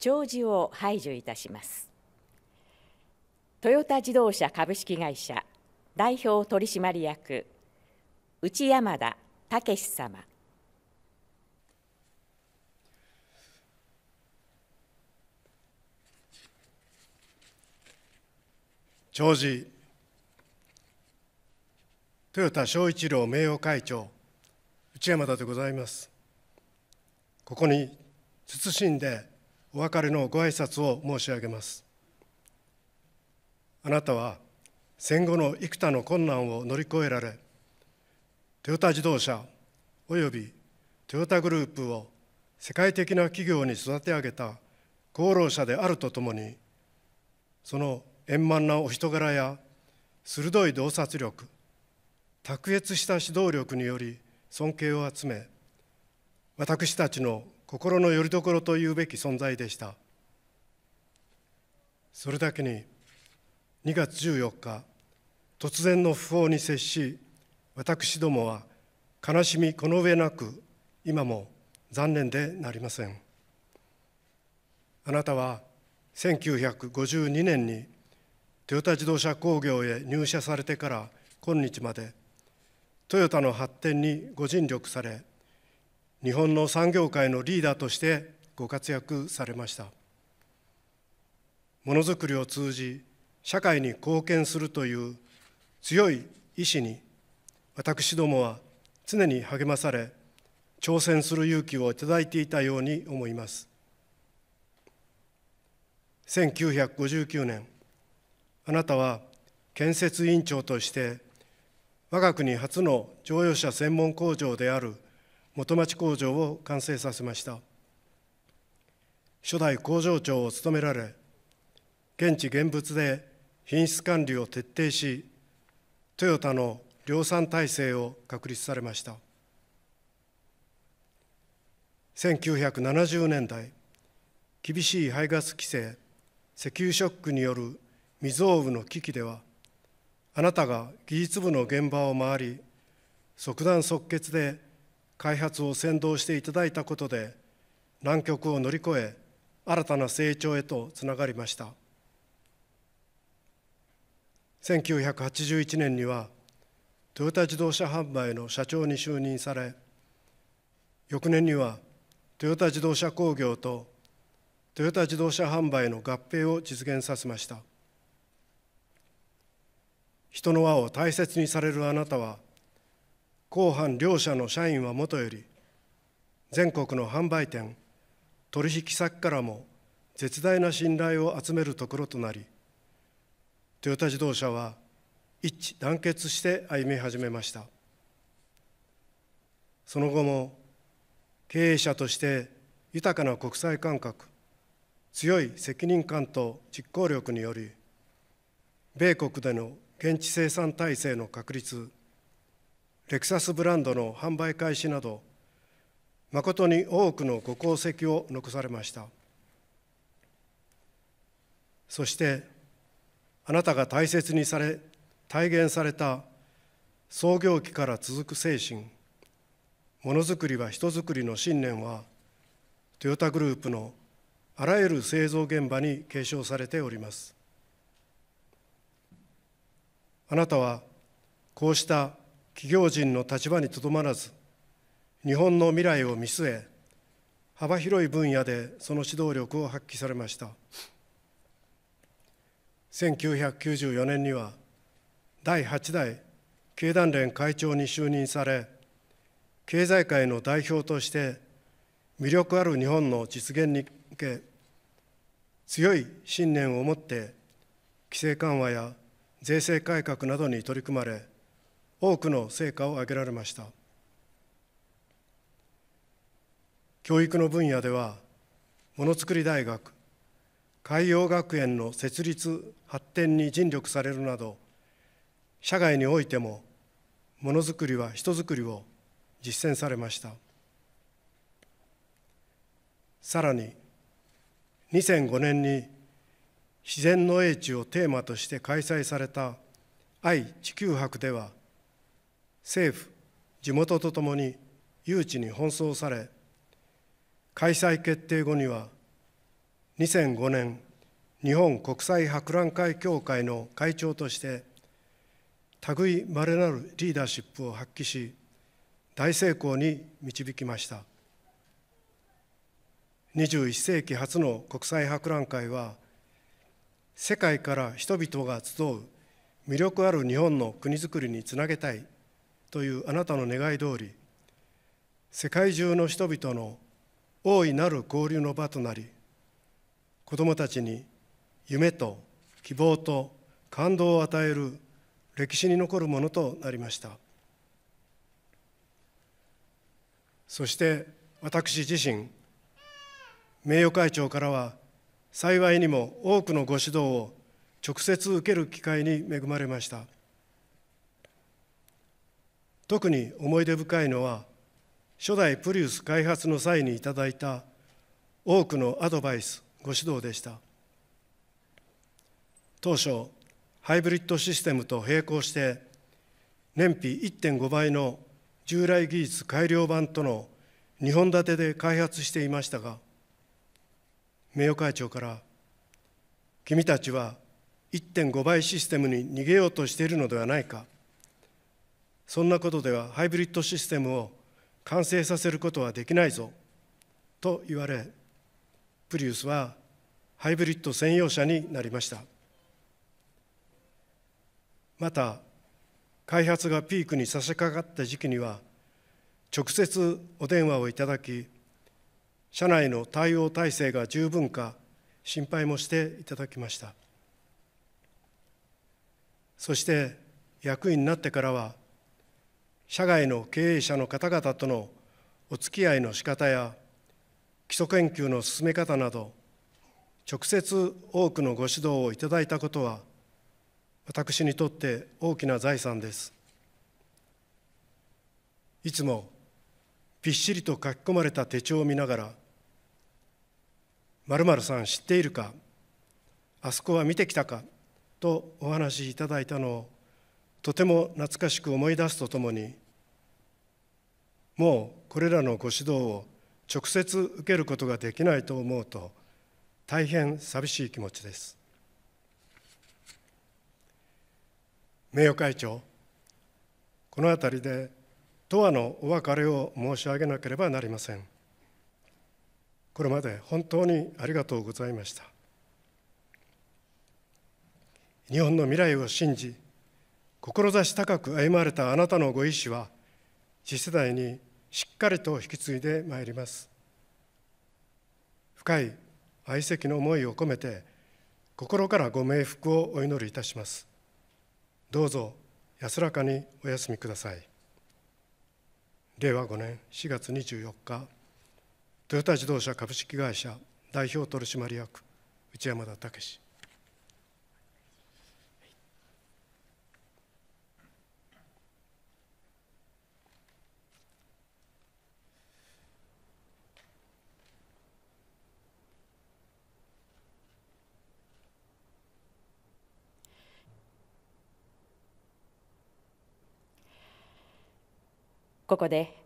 長寿を排除いたしますトヨタ自動車株式会社代表取締役内山田武様長寿豊田章一郎名誉会長内山田でございますここに謹んでお別れのご挨拶を申し上げますあなたは戦後の幾多の困難を乗り越えられトヨタ自動車およびトヨタグループを世界的な企業に育て上げた功労者であるとともにその円満なお人柄や鋭い洞察力卓越した指導力により尊敬を集め私たちの心の拠り所というべき存在でしたそれだけに2月14日突然の訃報に接し私どもは悲しみこの上なく今も残念でなりませんあなたは1952年にトヨタ自動車工業へ入社されてから今日までトヨタの発展にご尽力され日本の産業界のリーダーとしてご活躍されましたものづくりを通じ社会に貢献するという強い意志に私どもは常に励まされ挑戦する勇気をいただいていたように思います1959年あなたは建設委員長として我が国初の乗用車専門工場である元町工場を完成させました初代工場長を務められ現地現物で品質管理を徹底しトヨタの量産体制を確立されました1970年代厳しい排ガス規制石油ショックによる未曾有の危機ではあなたが技術部の現場を回り即断即決で開発を先導していただいたことで難局を乗り越え新たな成長へとつながりました1981年にはトヨタ自動車販売の社長に就任され翌年にはトヨタ自動車工業とトヨタ自動車販売の合併を実現させました人の輪を大切にされるあなたは後半両社の社員はもとより全国の販売店取引先からも絶大な信頼を集めるところとなりトヨタ自動車は一致団結して歩み始めましたその後も経営者として豊かな国際感覚強い責任感と実行力により米国での現地生産体制の確立レクサスブランドの販売開始など誠に多くのご功績を残されましたそしてあなたが大切にされ体現された創業期から続く精神ものづくりは人づくりの信念はトヨタグループのあらゆる製造現場に継承されておりますあなたはこうした企業人の立場にとどまらず日本の未来を見据え幅広い分野でその指導力を発揮されました1994年には第8代経団連会長に就任され経済界の代表として魅力ある日本の実現に向け強い信念を持って規制緩和や税制改革などに取り組まれ多くの成果を上げられました教育の分野ではものづくり大学海洋学園の設立発展に尽力されるなど社外においてもものづくりは人づくりを実践されましたさらに2005年に自然の英知をテーマとして開催された愛・地球博では政府地元とともに誘致に奔走され開催決定後には2005年日本国際博覧会協会の会長として類いまれなるリーダーシップを発揮し大成功に導きました21世紀初の国際博覧会は世界から人々が集う魅力ある日本の国づくりにつなげたいというあなたの願い通り世界中の人々の大いなる交流の場となり子どもたちに夢と希望と感動を与える歴史に残るものとなりましたそして私自身名誉会長からは幸いにも多くのご指導を直接受ける機会に恵まれました。特に思い出深いのは初代プリウス開発の際にいただいた多くのアドバイスご指導でした当初ハイブリッドシステムと並行して燃費1.5倍の従来技術改良版との2本立てで開発していましたが名誉会長から「君たちは1.5倍システムに逃げようとしているのではないか」そんなことではハイブリッドシステムを完成させることはできないぞと言われプリウスはハイブリッド専用車になりましたまた開発がピークに差し掛かった時期には直接お電話をいただき社内の対応体制が十分か心配もしていただきましたそして役員になってからは社外の経営者の方々とのお付き合いの仕方や基礎研究の進め方など直接多くのご指導をいただいたことは私にとって大きな財産ですいつもびっしりと書き込まれた手帳を見ながら「まるさん知っているかあそこは見てきたか」とお話しいただいたのをとても懐かしく思い出すとともにもうこれらのご指導を直接受けることができないと思うと大変寂しい気持ちです名誉会長この辺りで永遠のお別れを申し上げなければなりませんこれまで本当にありがとうございました日本の未来を信じ志高く歩まれたあなたのご意志は次世代にしっかりと引き継いでまいります深い愛席の思いを込めて心からご冥福をお祈りいたしますどうぞ安らかにお休みください令和5年4月24日トヨタ自動車株式会社代表取締役内山田武ここで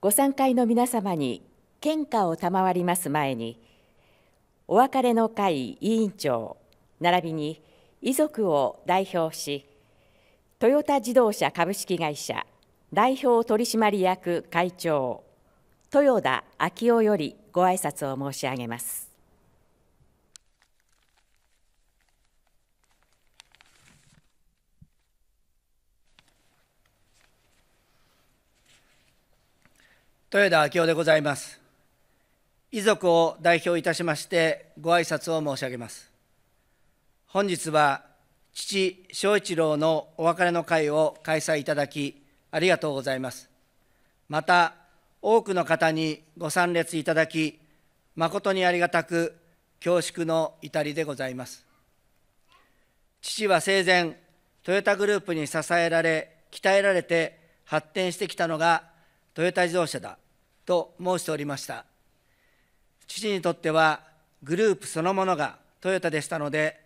ご参会の皆様に献花を賜ります前にお別れの会委員長並びに遺族を代表しトヨタ自動車株式会社代表取締役会長豊田昭夫よりご挨拶を申し上げます。豊田明夫でございます遺族を代表いたしましてご挨拶を申し上げます本日は父翔一郎のお別れの会を開催いただきありがとうございますまた多くの方にご参列いただき誠にありがたく恐縮の至りでございます父は生前トヨタグループに支えられ鍛えられて発展してきたのがトヨタ自動車だと申しておりました父にとってはグループそのものがトヨタでしたので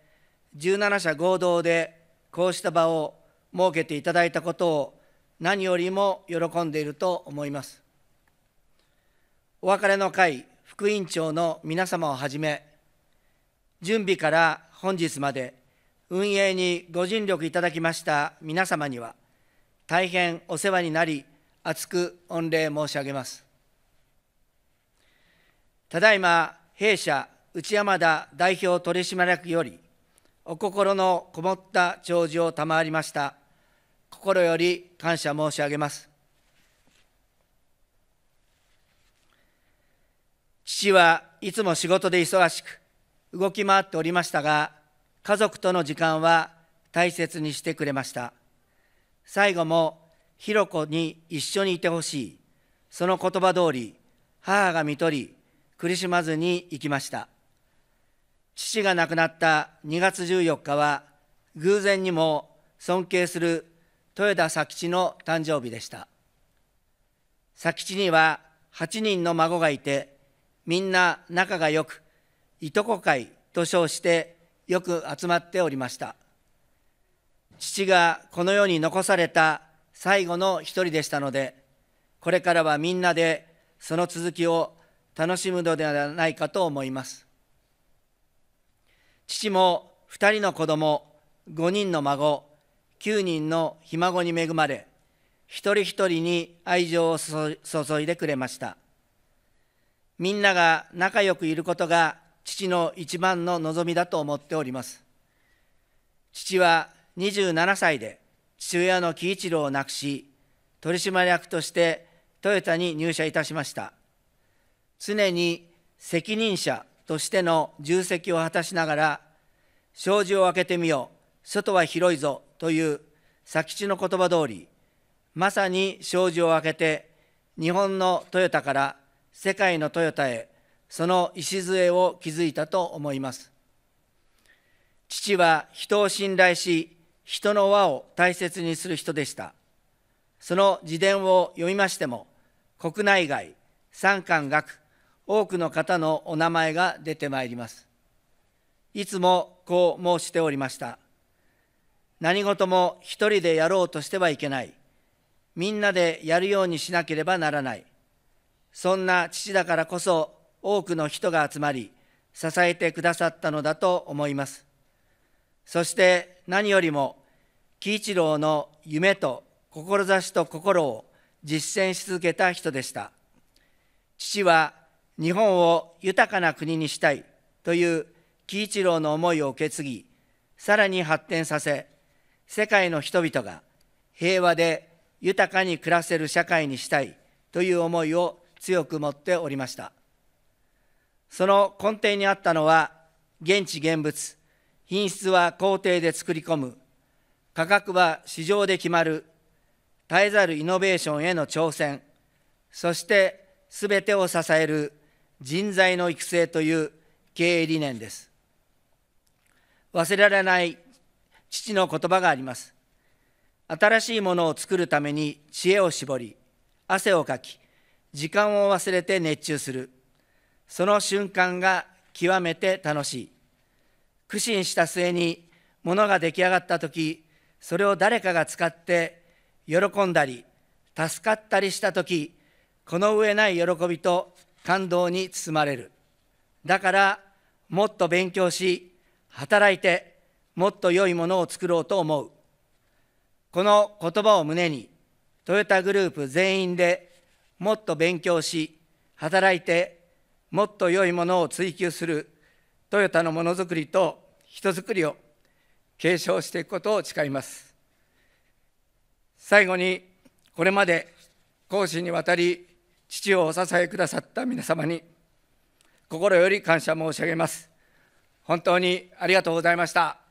17社合同でこうした場を設けていただいたことを何よりも喜んでいると思いますお別れの会副委員長の皆様をはじめ準備から本日まで運営にご尽力いただきました皆様には大変お世話になり厚く御礼申し上げますただいま弊社内山田代表取締役よりお心のこもった弔辞を賜りました心より感謝申し上げます父はいつも仕事で忙しく動き回っておりましたが家族との時間は大切にしてくれました最後もひろ子に一緒にいてほしいその言葉通り母が看取り苦しまずに行きました父が亡くなった2月14日は偶然にも尊敬する豊田佐吉の誕生日でした佐吉には8人の孫がいてみんな仲がよくいとこ会と称してよく集まっておりました父がこの世に残された最後の一人でしたのでこれからはみんなでその続きを楽しむのではないかと思います父も2人の子供5人の孫9人のひ孫に恵まれ一人一人に愛情を注いでくれましたみんなが仲良くいることが父の一番の望みだと思っております父は27歳で父親の喜一郎を亡くし取締役としてトヨタに入社いたしました常に責任者としての重責を果たしながら、障子を開けてみよう、外は広いぞという佐吉の言葉通り、まさに障子を開けて、日本のトヨタから世界のトヨタへ、その礎を築いたと思います。父は人を信頼し、人の輪を大切にする人でした。その自伝を読みましても、国内外、三官学、多くの方のお名前が出てまいります。いつもこう申しておりました。何事も一人でやろうとしてはいけない。みんなでやるようにしなければならない。そんな父だからこそ多くの人が集まり、支えてくださったのだと思います。そして何よりも、喜一郎の夢と志と心を実践し続けた人でした。父は日本を豊かな国にしたいという喜一郎の思いを受け継ぎさらに発展させ世界の人々が平和で豊かに暮らせる社会にしたいという思いを強く持っておりましたその根底にあったのは現地現物品質は工程で作り込む価格は市場で決まる絶えざるイノベーションへの挑戦そしてすべてを支える人材の育成という経営理念です。忘れられない父の言葉があります。新しいものを作るために知恵を絞り、汗をかき、時間を忘れて熱中する。その瞬間が極めて楽しい。苦心した末にものが出来上がった時、それを誰かが使って喜んだり、助かったりした時、この上ない喜びと感動に包まれる。だから、もっと勉強し、働いて、もっと良いものを作ろうと思う。この言葉を胸に、トヨタグループ全員でもっと勉強し、働いて、もっと良いものを追求する、トヨタのものづくりと人づくりを継承していくことを誓います。最後に、これまで講師にわたり、父をお支えくださった皆様に心より感謝申し上げます。本当にありがとうございました。